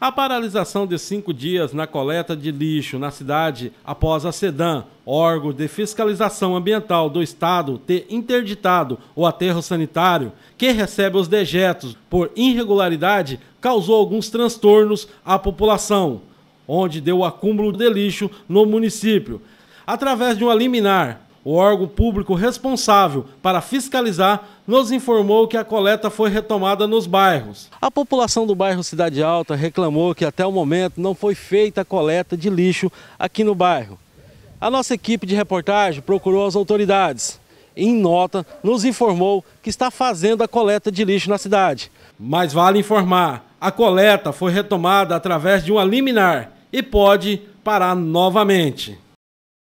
A paralisação de cinco dias na coleta de lixo na cidade após a SEDAM, órgão de fiscalização ambiental do Estado, ter interditado o aterro sanitário que recebe os dejetos por irregularidade causou alguns transtornos à população, onde deu acúmulo de lixo no município. Através de uma liminar, o órgão público responsável para fiscalizar nos informou que a coleta foi retomada nos bairros. A população do bairro Cidade Alta reclamou que até o momento não foi feita a coleta de lixo aqui no bairro. A nossa equipe de reportagem procurou as autoridades. Em nota, nos informou que está fazendo a coleta de lixo na cidade. Mas vale informar: a coleta foi retomada através de uma liminar e pode parar novamente.